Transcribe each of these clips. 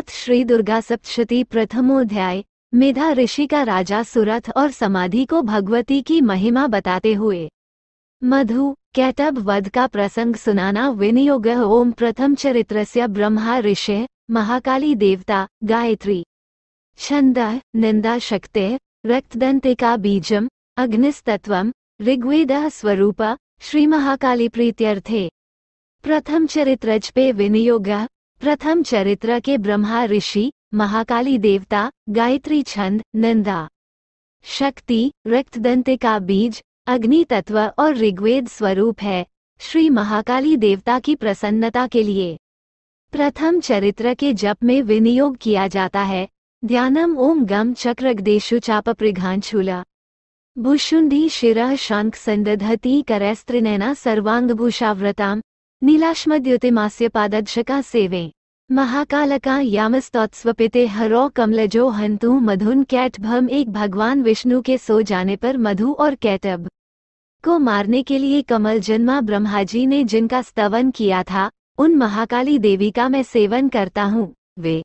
अर्थात श्री दुर्गा सप्तशती प्रथमोध्याय मेधा ऋषि का राजा सुरथ और समाधि को भगवती की महिमा बताते हुए मधु कैटब वध का प्रसंग सुनाना विनियोग ओम प्रथम चरित्र ब्रह्मा ऋषि महाकाली देवता गायत्री छंद निंदा शक्ते रक्तदंतिका बीजम अग्निस्तत्व ऋग्वेद स्वरूप श्री महाकाली प्रीत्यर्थे प्रथम चरित्रज पे विनियोग प्रथम चरित्र के ब्रह्मा ऋषि महाकाली देवता गायत्री छंद नंदा शक्ति रक्तदंत का बीज अग्नि तत्व और ऋग्वेद स्वरूप है श्री महाकाली देवता की प्रसन्नता के लिए प्रथम चरित्र के जप में विनियोग किया जाता है ध्यानम ओम गम चक्रग्देशु चाप प्रघांचूला भुषुंडी शिरा शंख संदधती करैस्त्रिनैना सर्वांगभूषाव्रताम नीलाश्मद्युतिमास्य का सेवे महाकालका यामस्तोत्स्वपिते हरो कमलजो हंतु मधुन कैटभम एक भगवान विष्णु के सो जाने पर मधु और कैटब को मारने के लिए कमल जन्मा जी ने जिनका स्तवन किया था उन महाकाली देवी का मैं सेवन करता हूँ वे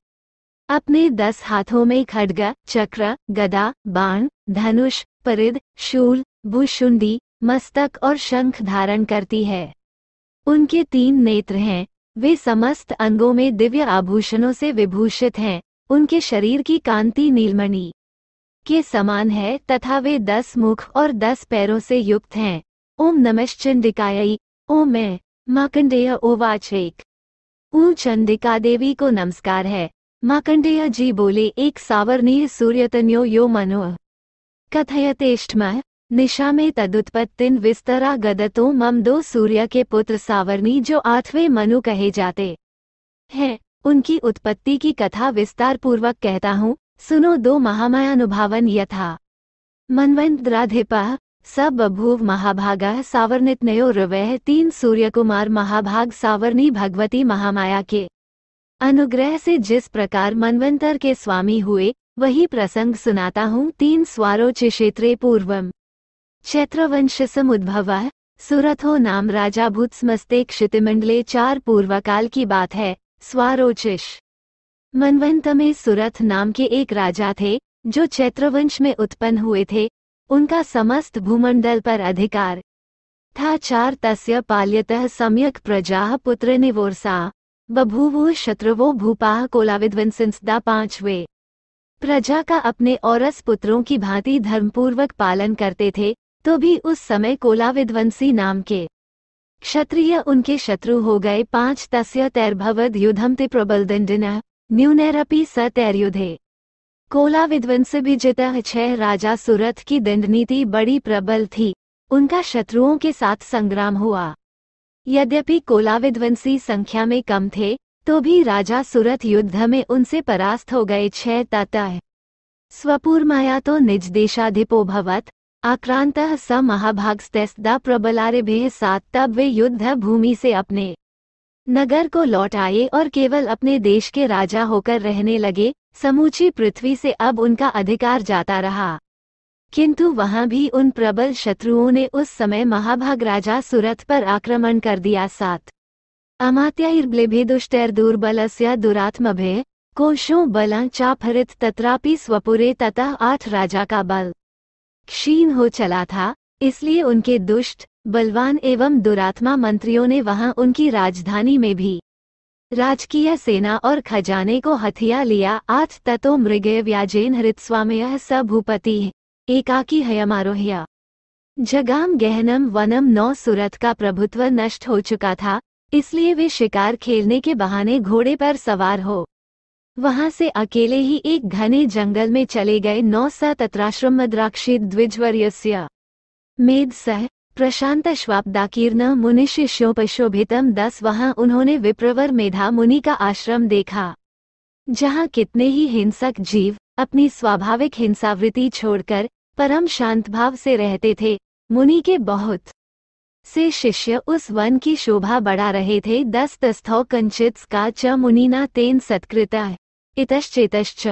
अपने दस हाथों में खड्ग चक्र गदा बाण धनुष परिद शूल भूशुंडी मस्तक और शंख धारण करती है उनके तीन नेत्र हैं वे समस्त अंगों में दिव्य आभूषणों से विभूषित हैं उनके शरीर की कांति नीलमणि के समान है तथा वे दस मुख और दस पैरों से युक्त हैं ओम नमश्चंडिकायी ओम मैं माकंडेय ओवाचेक ऊ चंडिका देवी को नमस्कार है माकंडेय जी बोले एक सावरणीय सूर्यतन्यो यो मनो कथयतेष्ठम निशा में तदुत्पत्तिन विस्तरा गदतो मम दो सूर्य के पुत्र सावरनी जो आठवें मनु कहे जाते हैं उनकी उत्पत्ति की कथा विस्तार पूर्वक कहता हूँ सुनो दो महामायानुभावन यथा मनवंतराधिप सब बभूव महाभागः नयो रव तीन सूर्य कुमार महाभाग सावर्णी भगवती महामाया के अनुग्रह से जिस प्रकार मनवंतर के स्वामी हुए वही प्रसंग सुनाता हूँ तीन स्वारोच क्षेत्रे पूर्वम क्षेत्रवंशसम उद्भवः सुरथो नाम राजा समस्ते क्षितिमंडले चार पूर्वकाल की बात है स्वारोचिश मनवंत में सुरथ नाम के एक राजा थे जो चैत्रवंश में उत्पन्न हुए थे उनका समस्त भूमंडल पर अधिकार था चार तस्य पाल्यतः सम्यक प्रजा पुत्र निवोरसा बभूवो शत्रुवो भूपाह कोलाविध्वंसंसदा पांचवे प्रजा का अपने औरस पुत्रों की भांति धर्मपूर्वक पालन करते थे तो भी उस समय कोलाविध्वंसी नाम के क्षत्रिय उनके शत्रु हो गए पांच तस्य तैर्भवद युद्धम ते प्रबलदंडिन न्यूनैरपि स तैर्युधे कोला विध्वंस भी जिता छह राजा सुरथ की दंडनीति बड़ी प्रबल थी उनका शत्रुओं के साथ संग्राम हुआ यद्यपि कोला विध्वंसी संख्या में कम थे तो भी राजा सुरथ युद्ध में उनसे परास्त हो गए छह तत स्वपूर्माया तो निज देशाधिपो भवत आक्रांत स महाभागस्तेस्दा प्रबलारिभे सात तब वे युद्ध भूमि से अपने नगर को लौट आए और केवल अपने देश के राजा होकर रहने लगे समूची पृथ्वी से अब उनका अधिकार जाता रहा किंतु वहां भी उन प्रबल शत्रुओं ने उस समय महाभाग राजा सुरथ पर आक्रमण कर दिया साथ अमात्यार्ब्लेभे दुष्टैर दुर्बलस्य दुरात्मभे कोशों बल चाफरित तत्रापि स्वपुरे ततः आठ राजा का बल क्षीण हो चला था इसलिए उनके दुष्ट बलवान एवं दुरात्मा मंत्रियों ने वहां उनकी राजधानी में भी राजकीय सेना और खजाने को हथिया लिया आथ ततो मृगे व्याजेन स्वामय स भूपति एकाकी हयमारोहया जगाम गहनम वनम नौ सूरत का प्रभुत्व नष्ट हो चुका था इसलिए वे शिकार खेलने के बहाने घोड़े पर सवार हो वहां से अकेले ही एक घने जंगल में चले गए नौ तत्राश्रम मद्राक्षी द्विजवर्यस्य मेद सह प्रशांत श्वापदाकीर्ण मुनिष्योपशोभितम दस वहां उन्होंने विप्रवर मेधा मुनि का आश्रम देखा जहां कितने ही हिंसक जीव अपनी स्वाभाविक हिंसावृत्ति छोड़कर परम शांत भाव से रहते थे मुनि के बहुत से शिष्य उस वन की शोभा बढ़ा रहे थे दस तस्थौ कंचित का च मुनिना तेन सत्कृता इतश्चेतश्च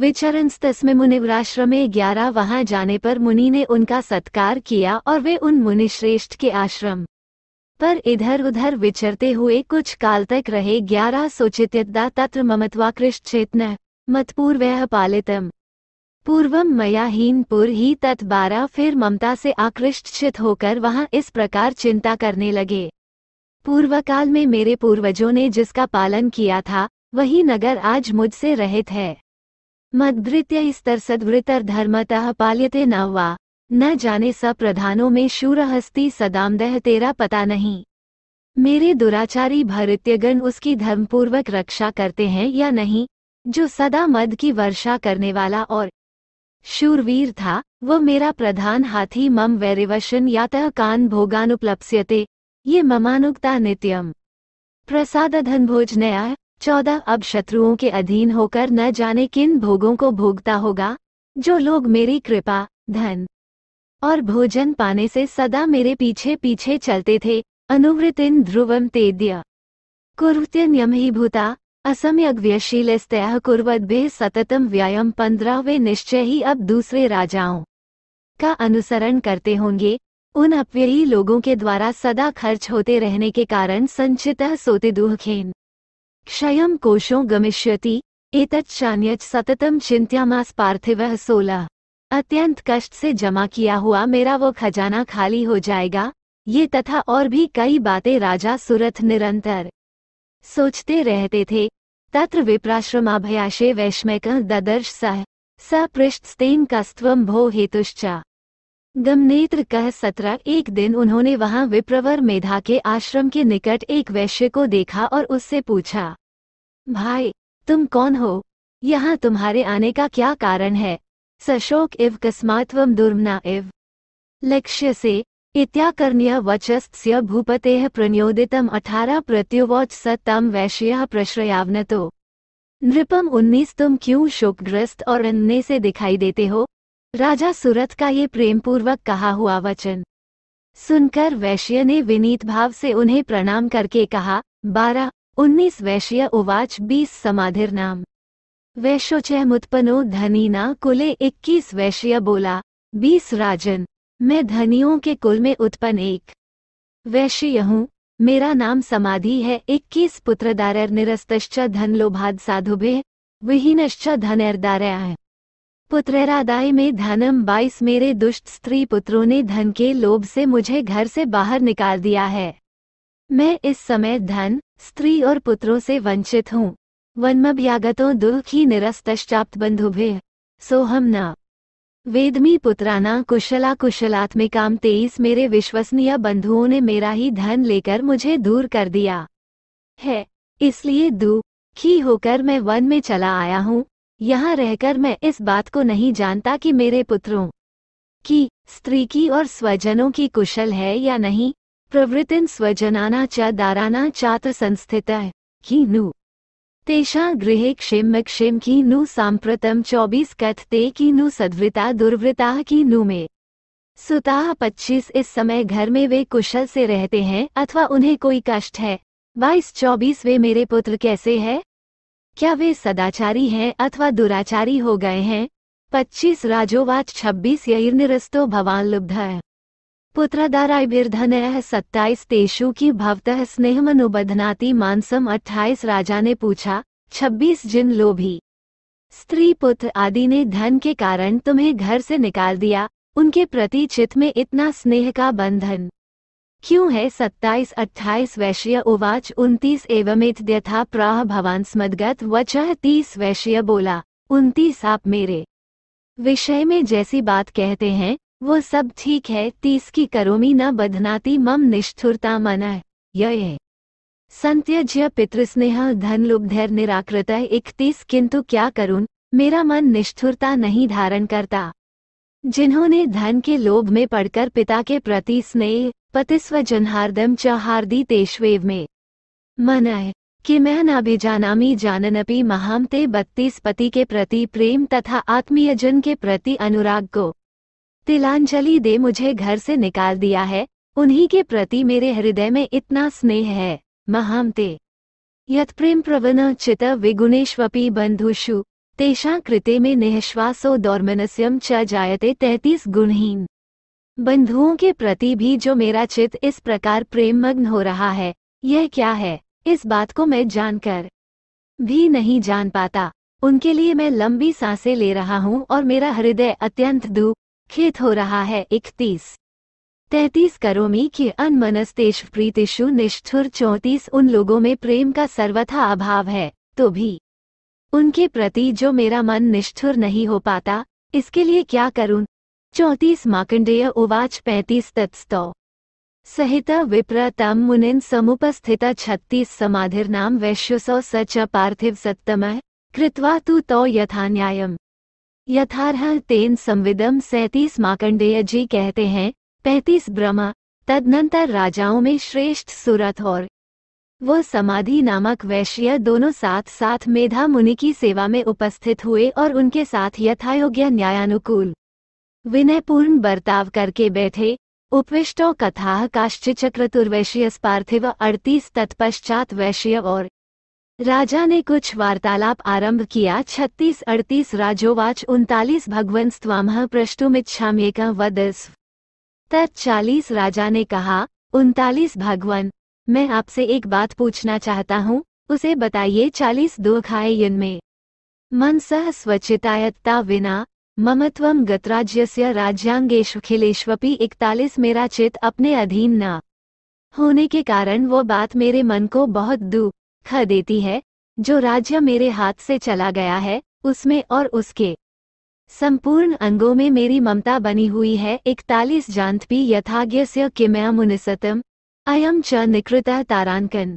विचरणस्तस्में मुनिवराश्रमे ग्यारह वहां जाने पर मुनि ने उनका सत्कार किया और वे उन मुनिश्रेष्ठ के आश्रम पर इधर उधर विचरते हुए कुछ काल तक रहे ग्यारह सोचित्यदा तत्र ममत्वाकृष्ट चेतन मतपूर्व पालितम पूर्वम मयाहीन पुर ही तत् बारह फिर ममता से आकृष्ट चित होकर वहां इस प्रकार चिंता करने लगे पूर्वकाल में मेरे पूर्वजों ने जिसका पालन किया था वही नगर आज मुझसे रहित है मदृत्य स्तर सदवृतर धर्मतः पाल्यते न न जाने स प्रधानों में शूरहस्ती सदामदह तेरा पता नहीं मेरे दुराचारी भरित्यगण उसकी धर्मपूर्वक रक्षा करते हैं या नहीं जो सदा मद की वर्षा करने वाला और शूरवीर था वह मेरा प्रधान हाथी मम वैरिवशन यातः कान भोगानुपलप्स्यते ये ममानुक्ता नित्यम प्रसाद धन भोजनया चौदह अब शत्रुओं के अधीन होकर न जाने किन भोगों को भोगता होगा जो लोग मेरी कृपा धन और भोजन पाने से सदा मेरे पीछे पीछे चलते थे अनुवृत इन ध्रुवम तेद्य कुरुत्यम ही भूता व्यशील स्तः कुर्वत भे सततम व्यायाम पंद्रहवे निश्चय ही अब दूसरे राजाओं का अनुसरण करते होंगे उन अपव्ययी लोगों के द्वारा सदा खर्च होते रहने के कारण संचित सोते दुहखेन क्षय कोशो गमिष्यति एतच्चान्यच सततम चिंत्यामास पार्थिव सोलह अत्यंत कष्ट से जमा किया हुआ मेरा वो खजाना खाली हो जाएगा ये तथा और भी कई बातें राजा सुरथ निरंतर सोचते रहते थे तत्र विप्राश्रमाभयाशे वैश्मिक ददर्श सह सपृष्ठस्तेन कस्त्वम भो हेतुश्चा गमनेत्र कह सत्रह एक दिन उन्होंने वहां विप्रवर मेधा के आश्रम के निकट एक वैश्य को देखा और उससे पूछा भाई तुम कौन हो यहाँ तुम्हारे आने का क्या कारण है सशोक इव कस्मात्व दुर्मना इव लक्ष्य से इत्याकर्ण्य वचस्तस्य भूपते प्रण्योदितम अठारह प्रत्युवोच सतम वैश्य प्रश्रयावन तो नृपम उन्नीस तुम क्यों शोकग्रस्त और अन्य से दिखाई देते हो राजा सूरत का ये प्रेमपूर्वक कहा हुआ वचन सुनकर वैश्य ने विनीत भाव से उन्हें प्रणाम करके कहा बारह उन्नीस वैश्य उवाच बीस समाधिर नाम वैशोचय मुत्पनो धनी ना कुले इक्कीस वैश्य बोला बीस राजन मैं धनियों के कुल में उत्पन्न एक वैश्य हूँ मेरा नाम समाधि है इक्कीस पुत्रदारर निरस्तश्च धन लोभाद साधुभे विहीनश्च धनैर्दारया है पुत्ररादाय में धनम बाईस मेरे दुष्ट स्त्री पुत्रों ने धन के लोभ से मुझे घर से बाहर निकाल दिया है मैं इस समय धन स्त्री और पुत्रों से वंचित हूँ वनमभ्यागतों दुखी निरस्तश्चाप्त बंधुभे सोहम न वेदमी पुत्राना कुशला कुशलात्मिकाम तेईस मेरे विश्वसनीय बंधुओं ने मेरा ही धन लेकर मुझे दूर कर दिया है इसलिए दुखी होकर मैं वन में चला आया हूँ यहाँ रहकर मैं इस बात को नहीं जानता कि मेरे पुत्रों की स्त्री की और स्वजनों की कुशल है या नहीं प्रवृतिन स्वजनाना च दाराना चात्र संस्थित की नु तेषा गृह क्षेम क्षेम की नु सांप्रतम चौबीस कथते की नु सद्वृता दुर्वृता की नु में सुताह पच्चीस इस समय घर में वे कुशल से रहते हैं अथवा उन्हें कोई कष्ट है बाईस चौबीस वे मेरे पुत्र कैसे है क्या वे सदाचारी हैं अथवा दुराचारी हो गए हैं पच्चीस राजोवाच छब्बीस यो भवान लुब्ध है बिर्धन सत्ताईस तेषु की भवतः मनुबधनाती मानसम अट्ठाईस राजा ने पूछा छब्बीस जिन लोभी स्त्री पुत्र आदि ने धन के कारण तुम्हें घर से निकाल दिया उनके प्रति चित्त में इतना स्नेह का बंधन क्यों है सत्ताईस अट्ठाईस वैश्य उवाच उन्तीस एवमेत द्यथा प्राह भवान स्मदगत वचह तीस वैश्य बोला उन्तीस आप मेरे विषय में जैसी बात कहते हैं वो सब ठीक है तीस की करोमी न बधनाती मम निष्ठुरता मन ये संत्यज्य पितृस्नेह धन लुब्धैर निराकृत इकतीस किंतु क्या करूं मेरा मन निष्ठुरता नहीं धारण करता जिन्होंने धन के लोभ में पड़कर पिता के प्रति स्नेह जनहार्दम च हार्दी तेष्वेव मे मनय किमहनाभिजानामी जाननपि महाम ते बत्तीस पति के प्रति प्रेम तथा आत्मीयजन के प्रति अनुराग को तिलांजलि दे मुझे घर से निकाल दिया है उन्हीं के प्रति मेरे हृदय में इतना स्नेह है महाम ते यत्प्रेम प्रवन चित विगुणेश्वपी बंधुषु तेषा कृते में निःश्वासो दौर्मनस्यम च जायते तैतीस गुणहीन बंधुओं के प्रति भी जो मेरा चित इस प्रकार प्रेम मग्न हो रहा है यह क्या है इस बात को मैं जानकर भी नहीं जान पाता उनके लिए मैं लंबी सांसें ले रहा हूँ और मेरा हृदय अत्यंत खेत हो रहा है इकतीस तैतीस करोमी की अनमनस्तेश प्रीतिशु निष्ठुर चौंतीस उन लोगों में प्रेम का सर्वथा अभाव है तो भी उनके प्रति जो मेरा मन निष्ठुर नहीं हो पाता इसके लिए क्या करूं चौतीस माकंडेय उवाच पैंतीस तत्स्तौ सहित विप्र तम मुनिन समुपस्थित छत्तीस समाधिर्नाम वैश्युसौ स च पार्थिव सत्तम कृत्वा तु तौ यथान्यायम यथारह तेन संविदम सैतीस माकंडेय जी कहते हैं पैंतीस ब्रह्मा तदनंतर राजाओं में श्रेष्ठ सुरथ और वो समाधि नामक वैश्य दोनों साथ साथ मेधा मुनि की सेवा में उपस्थित हुए और उनके साथ यथायोग्य न्यायानुकूल विनयपूर्ण बर्ताव करके बैठे उपविष्टो कथा काश्चिचक्रतुर्वैश्य पार्थिव अड़तीस तत्पश्चात वैश्य और राजा ने कुछ वार्तालाप आरंभ किया छत्तीस अड़तीस राजोवाच उनतालीस भगवं स्वाम पृष्टुमिच्छाम्येक वदस्व तत् राजा ने कहा उनतालीस भगवन मैं आपसे एक बात पूछना चाहता हूँ उसे बताइए चालीस दो खाए मन सह स्वचितायत्ता विना ममत्व गतराज्य राज्यांगेशखिलेश्वपि इकतालीस मेरा चित अपने अधीन न होने के कारण वो बात मेरे मन को बहुत दुख देती है जो राज्य मेरे हाथ से चला गया है उसमें और उसके संपूर्ण अंगों में मेरी ममता बनी हुई है इकतालीस से किमया मुनिसतम अयम च निकृत तारांकन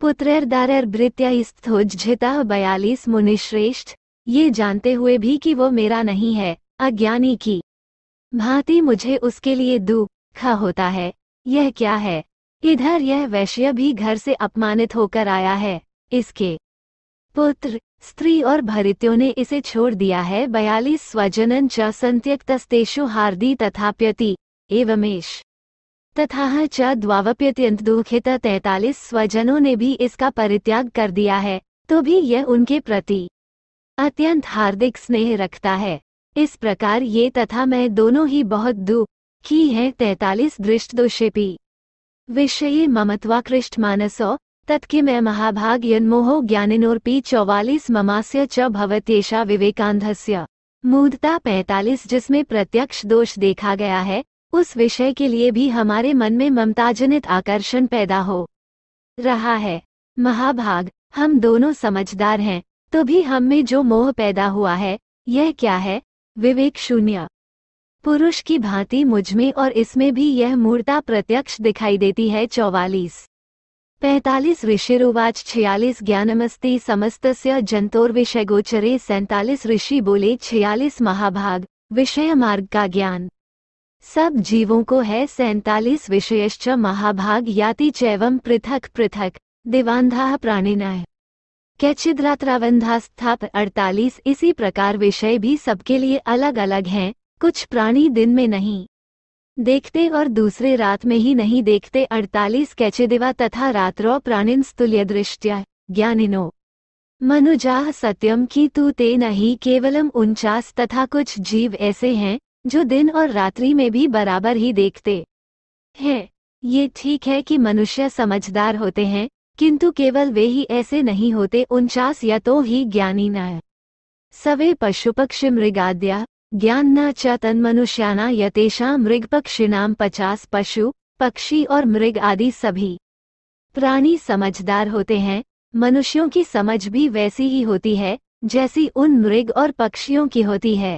पुत्रैर्दारैर्भृत्यास्तोज्झिता बयालीस मुनिश्रेष्ठ ये जानते हुए भी कि वो मेरा नहीं है अज्ञानी की भांति मुझे उसके लिए दुख होता है यह क्या है इधर यह वैश्य भी घर से अपमानित होकर आया है इसके पुत्र स्त्री और भरितों ने इसे छोड़ दिया है बयालीस स्वजनन च संत्यक्तस्तेषु हार्दी तथा प्यति एवमेश तथा च द्वावप्यत्यंत दुखित तैतालीस स्वजनों ने भी इसका परित्याग कर दिया है तो भी यह उनके प्रति अत्यंत हार्दिक स्नेह रखता है इस प्रकार ये तथा मैं दोनों ही बहुत दुखी हैं तैतालीस दृष्ट दोषेपी विषय ममत्वाकृष्ट मानसो मैं महाभाग यन्मोहो ज्ञानिनोरपी चौवालीस ममास्य च भवत्येषा विवेकांधस्य मूदता पैतालीस जिसमें प्रत्यक्ष दोष देखा गया है उस विषय के लिए भी हमारे मन में ममताजनित आकर्षण पैदा हो रहा है महाभाग हम दोनों समझदार हैं तो भी हम में जो मोह पैदा हुआ है यह क्या है विवेक शून्य पुरुष की भांति मुझमें और इसमें भी यह मूर्ता प्रत्यक्ष दिखाई देती है चौवालीस पैंतालीस ऋषिरुवाच छियालीस ज्ञानमस्ती जंतोर विषय गोचरे सैंतालीस ऋषि बोले छियालीस महाभाग विषय मार्ग का ज्ञान सब जीवों को है सैतालीस विषयश्च महाभाग याति चैवम पृथक पृथक दिवान्धाह प्राणिनाय कैचिद्रात्रावंधा स्थाप अड़तालीस इसी प्रकार विषय भी सबके लिए अलग अलग हैं कुछ प्राणी दिन में नहीं देखते और दूसरे रात में ही नहीं देखते अड़तालीस कैचिदिवा तथा रात्रो प्राणिन स्तुल्य दृष्टिया ज्ञानिनो मनुजाह सत्यम की तू ते नहीं केवलम उनचास तथा कुछ जीव ऐसे हैं जो दिन और रात्रि में भी बराबर ही देखते हैं ये ठीक है कि मनुष्य समझदार होते हैं किंतु केवल वे ही ऐसे नहीं होते उनचास या तो ही ज्ञानी न सवे पशुपक्षि मृगाद्या ज्ञान न च तन्मनुष्याना यतेषा मृगपक्षिणाम पचास पशु पक्षी और मृग आदि सभी प्राणी समझदार होते हैं मनुष्यों की समझ भी वैसी ही होती है जैसी उन मृग और पक्षियों की होती है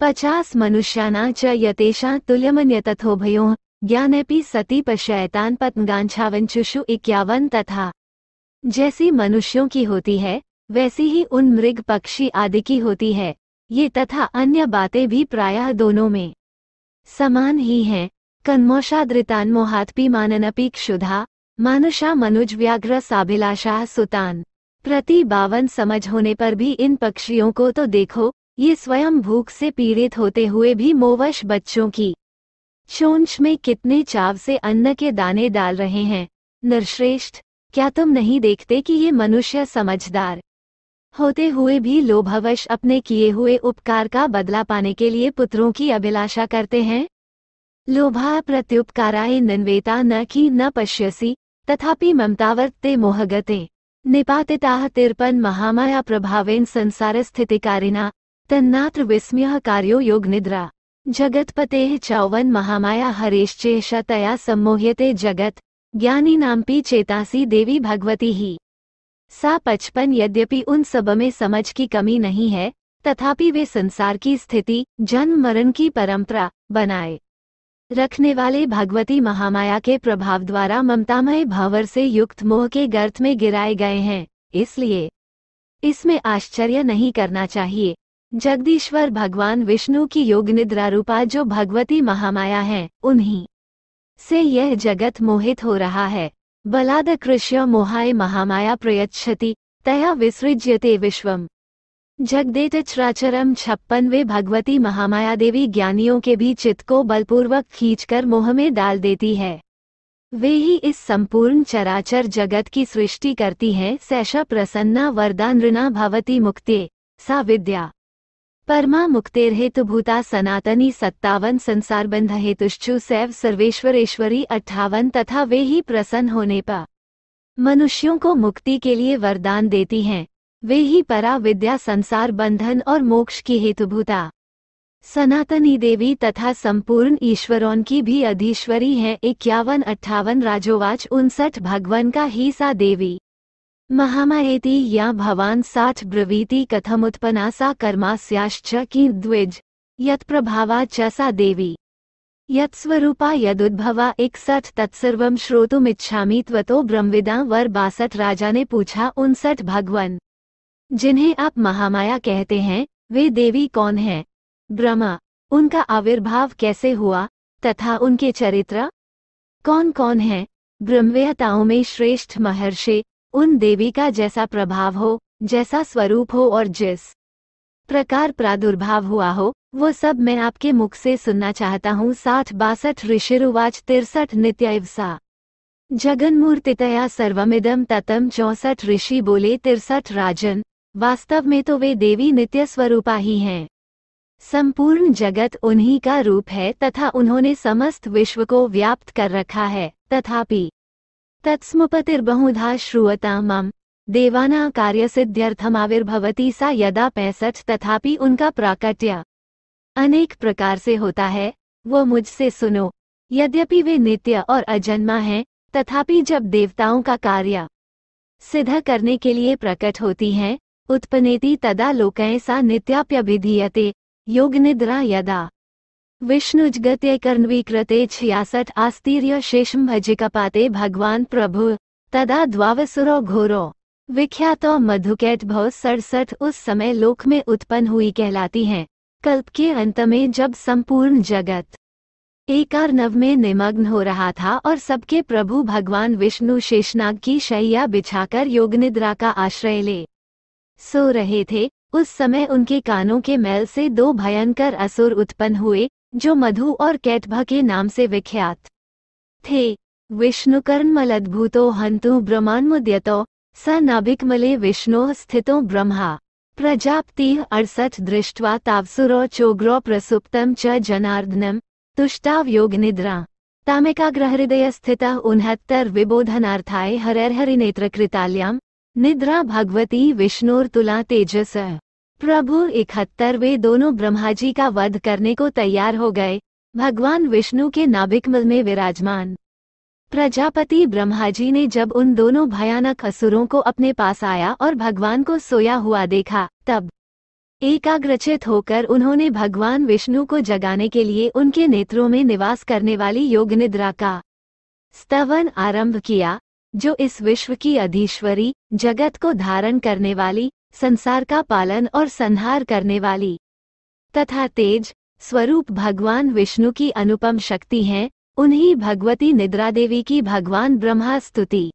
पचास मनुष्याना च यतेषा तुल्यमन्यतथोभयो ज्ञानपि सती पश्यैतान चुषु इक्यावन तथा जैसी मनुष्यों की होती है वैसी ही उन मृग पक्षी आदि की होती है ये तथा अन्य बातें भी प्रायः दोनों में समान ही हैं कन्मोषादृतान मोहात्पी माननपि क्षुधा मानुषा मनुज व्याघ्र साभिलाषा सुतान प्रति बावन समझ होने पर भी इन पक्षियों को तो देखो ये स्वयं भूख से पीड़ित होते हुए भी मोवश बच्चों की शोंश में कितने चाव से अन्न के दाने डाल रहे हैं नरश्रेष्ठ क्या तुम नहीं देखते कि ये मनुष्य समझदार होते हुए भी लोभवश अपने किए हुए उपकार का बदला पाने के लिए पुत्रों की अभिलाषा करते हैं लोभा प्रत्युपकाराय नन्वेता न की न पश्यसी तथापि ममतावर्ते मोहगते निपातिता तिरपन महामाया प्रभावेन संसार स्थिति कारिणा तन्नात्र विस्म्य कार्यो योग निद्रा जगत्पते चौवन महामाया हरेश्चेषतया सम्मोह्यते ज्ञानी ज्ञानीनाम्पि चेतासी देवी भगवती ही सा पचपन यद्यपि उन सब में समझ की कमी नहीं है तथापि वे संसार की स्थिति जन्म मरण की परंपरा बनाए रखने वाले भगवती महामाया के प्रभाव द्वारा ममतामय भावर से युक्त मोह के गर्त में गिराए गए हैं इसलिए इसमें आश्चर्य नहीं करना चाहिए जगदीश्वर भगवान विष्णु की योग निद्रा रूपा जो भगवती महामाया है उन्हीं से यह जगत मोहित हो रहा है बलाद कृष्य मोहाय महामाया प्रयच्छति तया विसृज्यते विश्वम जगदेत चराचरम छप्पनवे भगवती महामाया देवी ज्ञानियों के भी चित्त को बलपूर्वक खींचकर मोह में डाल देती है वे ही इस संपूर्ण चराचर जगत की सृष्टि करती हैं सैशा प्रसन्ना वरदान ऋणा भवती मुक्ते सा विद्या परमा भूता सनातनी सत्तावन संसार बंध हेतुश्चु सैव सर्वेश्वरेश्वरी अठावन तथा वे ही प्रसन्न होने पर मनुष्यों को मुक्ति के लिए वरदान देती हैं वे ही परा विद्या संसार बंधन और मोक्ष की हेतुभूता सनातनी देवी तथा संपूर्ण ईश्वरों की भी अधीश्वरी है इक्यावन अट्ठावन राजोवाच उनसठ भगवान का ही सा देवी महामाएति या भवान साठ ब्रवीति कथम उत्पन्ना सा कर्मा की द्विज यत्प्रभावा च सा देवी यत्स्वरूपा यदुद्भवा इकसठ तत्सर्व श्रोतुमिच्छामि त्वतो ब्रह्मविदा वर बासठ राजा ने पूछा उनसठ भगवन जिन्हें आप महामाया कहते हैं वे देवी कौन हैं ब्रह्मा उनका आविर्भाव कैसे हुआ तथा उनके चरित्र कौन कौन हैं ब्रह्मव्यताओं में श्रेष्ठ महर्षि उन देवी का जैसा प्रभाव हो जैसा स्वरूप हो और जिस प्रकार प्रादुर्भाव हुआ हो वो सब मैं आपके मुख से सुनना चाहता हूँ साठ बासठ ऋषिवाच तिरसठ नित्यवसा जगनमूर्तितया सर्वमिदम ततम चौसठ ऋषि बोले तिरसठ राजन वास्तव में तो वे देवी नित्य स्वरूपा ही हैं संपूर्ण जगत उन्हीं का रूप है तथा उन्होंने समस्त विश्व को व्याप्त कर रखा है तथापि तत्स्मपतिर्बहुधा श्रुवता मम देवाना सिद्ध्यर्थमाविर्भवती सा यदा पैंसठ तथापि उनका प्राकट्य अनेक प्रकार से होता है वो मुझसे सुनो यद्यपि वे नित्य और अजन्मा हैं तथापि जब देवताओं का कार्य सिद्ध करने के लिए प्रकट होती हैं उत्पनेति तदा लोकय सा नित्याप्यभिधीयते योग निद्रा यदा कृते छियासठ आस्तीर्य शेषम भजिकपाते भगवान प्रभु तदा द्वावसुरो घोरो विख्यातो मधुकैट भव सड़सठ उस समय लोक में उत्पन्न हुई कहलाती हैं कल्प के अंत में जब संपूर्ण जगत एक नव में निमग्न हो रहा था और सबके प्रभु भगवान विष्णु शेषनाग की शैया बिछाकर योगनिद्रा का आश्रय ले सो रहे थे उस समय उनके कानों के मैल से दो भयंकर असुर उत्पन्न हुए जो मधु और कैटभा के नाम से विख्यात थे मलद्भूतो हंतु ब्रह्मान्मुद्यतो स नाभिकमले विष्णो स्थितो ब्रह्मा प्रजापति अड़सठ दृष्ट्वा तावसुरो चोग्रो प्रसुप्तम च जनार्दनम तुष्टाव योग निद्रा हृदय स्थित उन्हत्तर विबोधनार्थाय हरैर्हरिनेत्रकृताल्यां निद्रा भगवती विष्णुर्तुला तेजस प्रभु इकहत्तरवे दोनों ब्रह्मा जी का वध करने को तैयार हो गए भगवान विष्णु के नाभिकमल में विराजमान प्रजापति ब्रह्मा जी ने जब उन दोनों भयानक असुरों को अपने पास आया और भगवान को सोया हुआ देखा तब एकाग्रचित होकर उन्होंने भगवान विष्णु को जगाने के लिए उनके नेत्रों में निवास करने वाली योग निद्रा का स्तवन आरंभ किया जो इस विश्व की अधीश्वरी जगत को धारण करने वाली संसार का पालन और संहार करने वाली तथा तेज स्वरूप भगवान विष्णु की अनुपम शक्ति है उन्हीं भगवती निद्रा देवी की भगवान ब्रह्मा स्तुति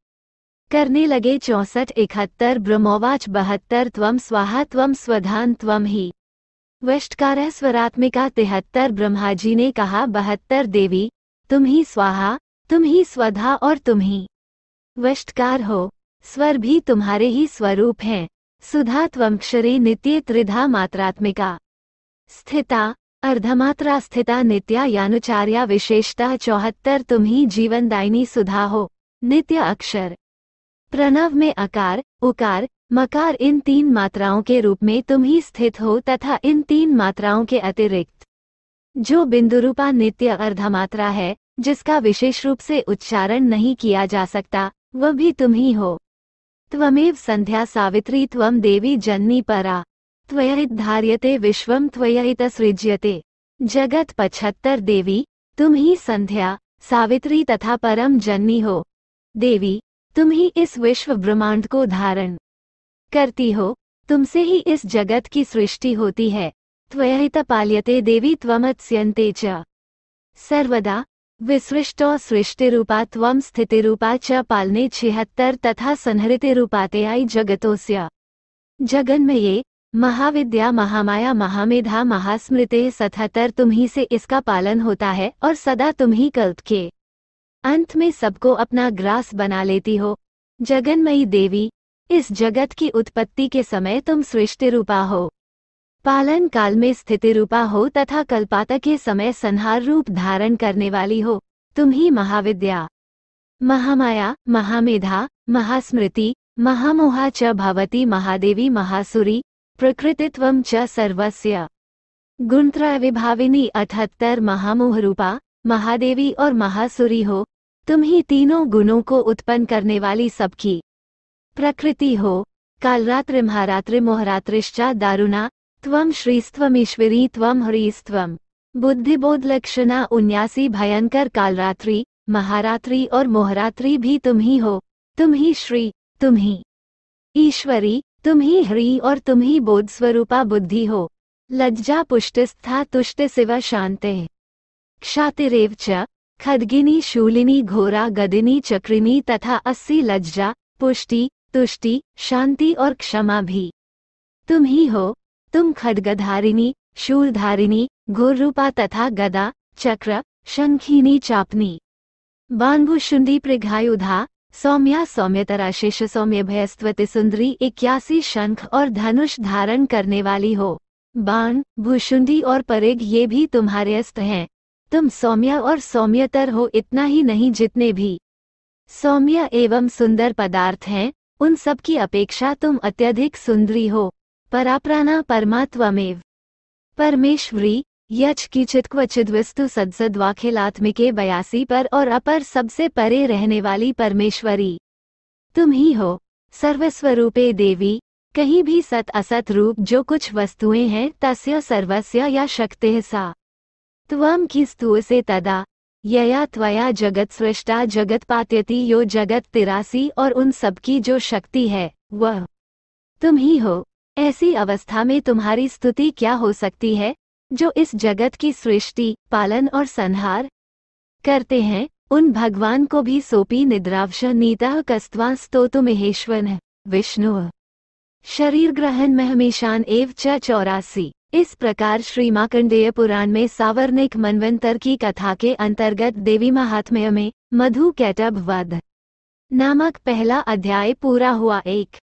करने लगे चौसठ इकहत्तर ब्रह्मोवाच बहत्तर त्वम स्वाहा त्वम स्वधान त्वम ही वष्टकार स्वरात्मिका तिहत्तर ब्रह्माजी ने कहा बहत्तर देवी तुम ही स्वाहा तुम ही स्वधा और तुम ही वष्टकार हो स्वर भी तुम्हारे ही स्वरूप हैं सुधा सुधात्वक्षरे नित्ये त्रिधा मात्रात्मिका स्थिता अर्धमात्रा स्थिता नित्या यानुचार्या विशेषता चौहत्तर तुम ही जीवनदायिनी सुधा हो नित्य अक्षर प्रणव में अकार उकार मकार इन तीन मात्राओं के रूप में तुम ही स्थित हो तथा इन तीन मात्राओं के अतिरिक्त जो बिंदुरूपा नित्य अर्धमात्रा है जिसका विशेष रूप से उच्चारण नहीं किया जा सकता वह भी तुम ही हो त्वमेव संध्या सावित्री त्वम देवी जननी परा धार्यते विश्वम त्वयहित सृज्यते जगत पचहत्तर देवी तुम ही संध्या सावित्री तथा परम जननी हो देवी तुम ही इस विश्व ब्रह्मांड को धारण करती हो तुमसे ही इस जगत की सृष्टि होती है त्वयहित पाल्यते देवी त्वमत्स्यंते च सर्वदा सृष्टि सृष्टिरूपा स्थिति स्थितिरूपा च पालने छिहत्तर तथा संहृति रूपाते संहृतिरूपातेयायि जगतोस्य जगन्मये महाविद्या महामाया महामेधा महास्मृते सतहत्तर तुम्ही से इसका पालन होता है और सदा तुम्ही कल्प के अंत में सबको अपना ग्रास बना लेती हो जगन्मयी देवी इस जगत की उत्पत्ति के समय तुम सृष्टि रूपा हो पालन काल में रूपा हो तथा कल्पात के समय संहार रूप धारण करने वाली हो तुम ही महाविद्या महामाया महामेधा महास्मृति महामोहा च भवती महादेवी महासुरी प्रकृतित्व च सर्वस्य गुणत्रिभाविनी विभाविनी अठहत्तर महामोहरूपा महादेवी और महासुरी हो तुम ही तीनों गुणों को उत्पन्न करने वाली सबकी प्रकृति हो कालरात्रि महारात्रि मोहरात्रिश्चा दारुणा त्वम श्रीस्त्वमीश्वरी त्वम हरिस्त्वम बुद्धिबोध लक्षणा उन्यासी भयंकर कालरात्रि महारात्रि और मोहरात्रि भी तुम ही हो तुम ही श्री तुम ही ईश्वरी तुम ही हरि और तुम ही बोध स्वरूपा बुद्धि हो लज्जा पुष्टिस्था तुष्ट शिव शांते क्षातिरेव च शूलिनी घोरा गदिनी चक्रिनी तथा अस्सी लज्जा पुष्टि तुष्टि शांति और क्षमा भी तुम ही हो तुम खडगधारिणी शूलधारिणी गुरूपा तथा गदा चक्र शंखिनी चापनी बानभुशुंडी प्रघायुधा सौम्या सौम्यतरा शिष्य सौम्य भयस्वति सुंदरी इक्यासी शंख और धनुष धारण करने वाली हो बाण भूशुंडी और परेग ये भी तुम्हारे अस्त हैं तुम सौम्य और सौम्यतर हो इतना ही नहीं जितने भी सौम्य एवं सुंदर पदार्थ हैं उन सब की अपेक्षा तुम अत्यधिक सुंदरी हो पराप्राणा परमात्वमेव परमेश्वरी यच की चितक्वचिद्वस्तु सदसद्वाखिलात्मिके बयासी पर और अपर सबसे परे रहने वाली परमेश्वरी तुम ही हो सर्वस्वरूपे देवी कहीं भी सत असत रूप जो कुछ वस्तुएं हैं तस्य सर्वस्य या शक्ति सा त्वम की स्तु से तदा यया त्वया जगत सृष्टा जगत पात्यति यो जगत तिरासी और उन सबकी जो शक्ति है वह तुम ही हो ऐसी अवस्था में तुम्हारी स्तुति क्या हो सकती है जो इस जगत की सृष्टि पालन और संहार करते हैं उन भगवान को भी सोपी निद्रावश नीता कस्वा स्तोतु है विष्णु शरीर ग्रहण में हमेशान एव च चौरासी इस प्रकार श्री माकंडेय पुराण में सावर्णिक मनवंतर की कथा के अंतर्गत देवी महात्म्य में मधु कैटभ वध नामक पहला अध्याय पूरा हुआ एक